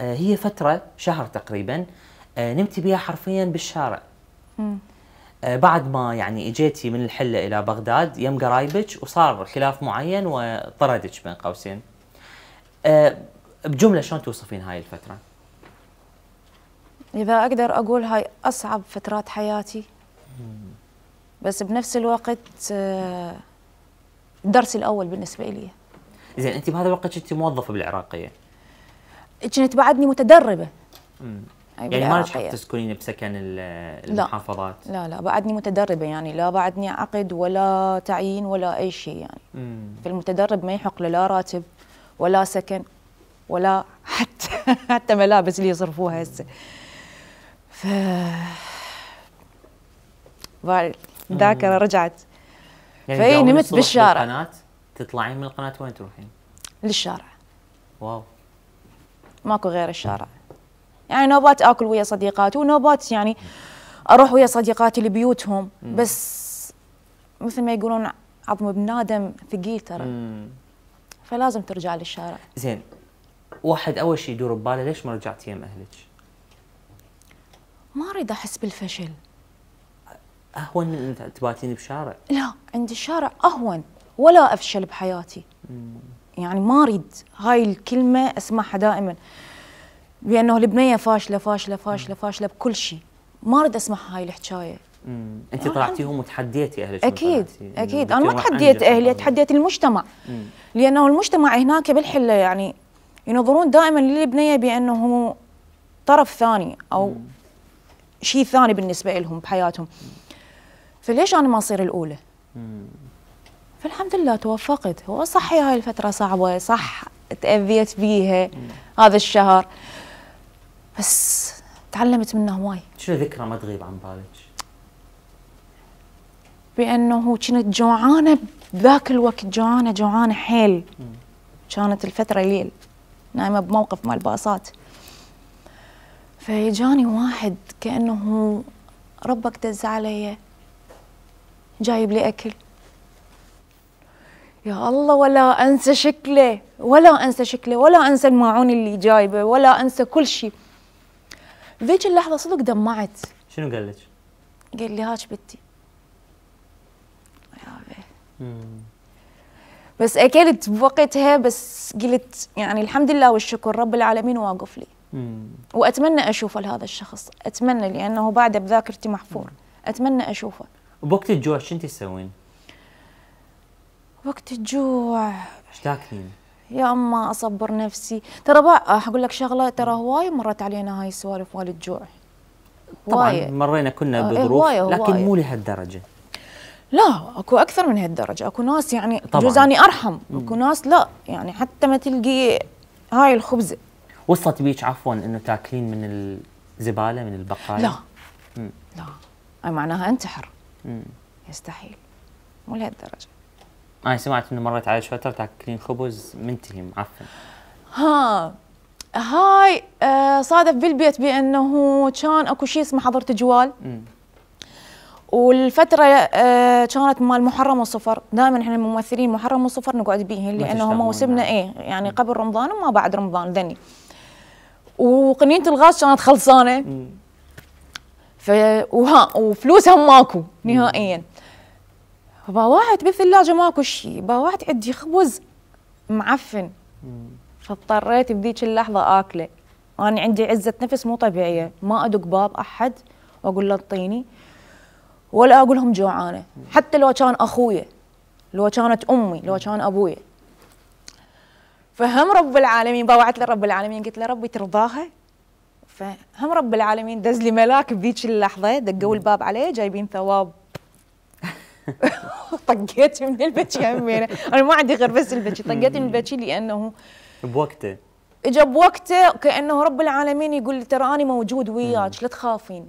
آه، هي فترة شهر تقريبا آه، نمت بها حرفيا بالشارع آه، بعد ما يعني اجيتي من الحله الى بغداد يم قرايبك وصار خلاف معين وطردك بين قوسين. بجمله شلون توصفين هاي الفتره؟ اذا اقدر اقول هاي اصعب فترات حياتي. بس بنفس الوقت درسي الاول بالنسبه لي. زين انت بهذا الوقت كنت موظفه بالعراقيه. كنت بعدني متدربه أيوة يعني ما راح تسكنين بسكن المحافظات لا لا بعدني متدربه يعني لا بعدني عقد ولا تعيين ولا اي شيء يعني مم. فالمتدرب ما يحق له لا راتب ولا سكن ولا حتى حتى ملابس اللي يصرفوها هسه ف الذاكره رجعت يعني نمت بالشارع تطلعين من القناه وين تروحين؟ للشارع واو ماكو غير الشارع يعني نوبات اكل ويا صديقاتي ونوبات يعني اروح ويا صديقاتي لبيوتهم بس مثل ما يقولون عظم ابن ادم ثقيل ترى فلازم ترجع للشارع زين واحد اول شيء يدور بباله ليش ما رجعتي يم اهلك؟ ما اريد احس بالفشل اهون من تباتين بشارع لا عندي الشارع اهون ولا افشل بحياتي مم. يعني ما اريد هاي الكلمه اسمعها دائما بانه البنيه فاشله فاشله فاشله فاشله بكل شيء ما اريد اسمع هاي الحكايه انت طلعتيهم وتحديتي اهلك اكيد اكيد انا ما يعني تحديت اهلي تحديت المجتمع مم. لانه المجتمع هناك بالحله يعني ينظرون دائما للبنيه بانه طرف ثاني او شيء ثاني بالنسبه لهم بحياتهم فليش انا ما اصير الاولى مم. فالحمد لله توفقت هو صح هاي الفتره صعبه صح تأذيت بيها هذا الشهر بس تعلمت منه هواي شو ذكرى ما تغيب عن بالك؟ بانه كنت جوعانه بذاك الوقت جوعانه جوعانه حيل كانت الفتره ليل نايمه بموقف مال باصات فيجاني واحد كانه ربك دز علي جايب لي اكل يا الله ولا انسى شكله ولا انسى شكله ولا انسى الماعون اللي جايبه ولا انسى كل شيء ذيك اللحظه صدق دمعت شنو قال لك؟ قال لي هاك بنتي بس اكلت بوقتها بس قلت يعني الحمد لله والشكر رب العالمين واقف لي واتمنى اشوفه لهذا الشخص اتمنى لانه بعده بذاكرتي محفور اتمنى اشوفه بوقت الجوع شو انت تسوين؟ وقت الجوع اشتاكين يا اما اصبر نفسي ترى بقى اقول آه، لك شغله ترى هواي مرت علينا هاي السوالف مال الجوع طبعا هواية. مرينا كنا آه، إيه، بظروف هواية هواية. لكن مو لهالدرجه لا اكو اكثر من هالدرجه اكو ناس يعني جوزاني ارحم اكو ناس لا يعني حتى ما تلقي هاي الخبزه وصلت بيك عفوا انه تاكلين من الزباله من البقايا لا مم. لا أي معناها انتحر مم. يستحيل مو لهالدرجه انا سمعت انه مرت عليك فتره تاكلين خبز منتهي معفن ها هاي آه، صادف بالبيت بانه كان اكو شيء اسمه حظر تجوال والفترة آه، كانت مال محرم وصفر، دائما احنا الممثلين محرم وصفر نقعد بيه لانه موسمنا نعم. ايه يعني قبل رمضان وما بعد رمضان ذني. وقنينة الغاز كانت خلصانة. ف وها وفلوسها ماكو نهائيا. فباوعت بالثلاجه ماكو شيء باوعت عندي خبز معفن فاضطريت بذيك اللحظه اكله انا عندي عزه نفس مو طبيعيه ما ادق باب احد واقول له اعطيني ولا اقول لهم جوعانه حتى لو كان اخويا لو كانت امي لو كان ابويا فهم رب العالمين باوعت لرب العالمين قلت له ربي ترضاها فهم رب العالمين دز لي ملاك بذيك اللحظه دقوا الباب عليه جايبين ثواب طقيت من البكي همينه انا ما عندي غير بس البكي طقيت من البكي لانه بوقته اجى بوقته كانه رب العالمين يقول ترى انا موجود وياك لا تخافين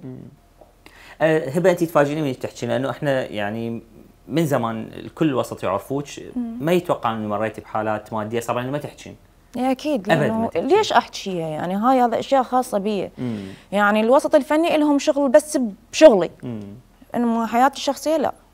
أه، هبه انت تفاجئني من تحكين لانه احنا يعني من زمان الكل الوسط يعرفوك ما يتوقع انه مريتي بحالات ماديه صعبه يعني ما تحكين اكيد لانه ليش احكيها يعني هاي هذا اشياء خاصه بي يعني الوسط الفني لهم شغل بس بشغلي انما حياتي الشخصيه لا